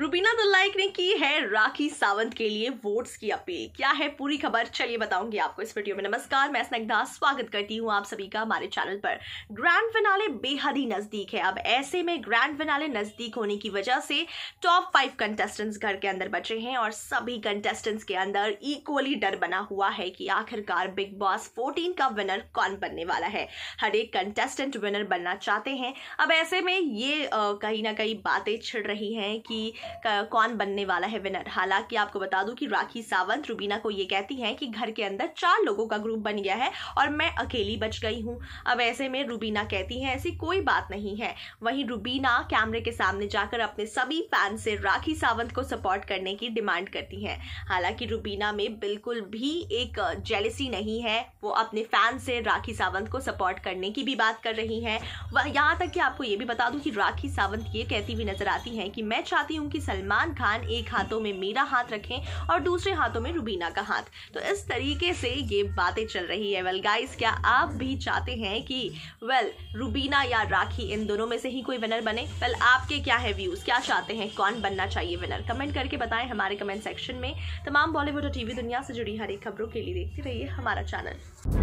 रुबीना दलाइक ने की है राखी सावंत के लिए वोट्स की अपील क्या है पूरी खबर चलिए बताऊंगी आपको इस वीडियो में नमस्कार मैं स्नग्धा स्वागत करती हूँ आप सभी का हमारे चैनल पर ग्रैंड फिनाले बेहद ही नजदीक है अब ऐसे में ग्रैंड फिनाले नजदीक होने की वजह से टॉप फाइव कंटेस्टेंट्स घर के अंदर बचे हैं और सभी कंटेस्टेंट्स के अंदर इक्वली डर बना हुआ है कि आखिरकार बिग बॉस फोर्टीन का विनर कौन बनने वाला है हर एक कंटेस्टेंट विनर बनना चाहते हैं अब ऐसे में ये कहीं ना कहीं बातें छिड़ रही हैं कि कौन बनने वाला है विनर हालांकि आपको बता दूं कि राखी सावंत रुबीना को ये कहती हैं कि घर के अंदर चार लोगों का ग्रुप बन गया है और मैं अकेली बच गई हूँ अब ऐसे में रुबीना कहती हैं ऐसी कोई बात नहीं है वहीं रुबीना कैमरे के सामने जाकर अपने सभी फैन से राखी सावंत को सपोर्ट करने की डिमांड करती हैं हालांकि रुबीना में बिल्कुल भी एक जेलिसी नहीं है वो अपने फैन से राखी सावंत को सपोर्ट करने की भी बात कर रही हैं यहाँ तक कि आपको ये भी बता दूं कि राखी सावंत ये कहती हुई नजर आती हैं कि मैं चाहती हूँ कि सलमान खान एक हाथों में मेरा हाथ रखें और दूसरे हाथों में रुबीना का हाथ तो इस तरीके से ये बातें चल रही है वेल गाइस क्या आप भी चाहते हैं कि वेल रुबीना या राखी इन दोनों में से ही कोई विनर बने वेल आपके क्या है व्यूज़ क्या चाहते हैं कौन बनना चाहिए विनर कमेंट करके बताएं हमारे कमेंट सेक्शन में तमाम बॉलीवुड और टीवी दुनिया से जुड़ी हर एक खबरों के लिए देखते रहिए हमारा चैनल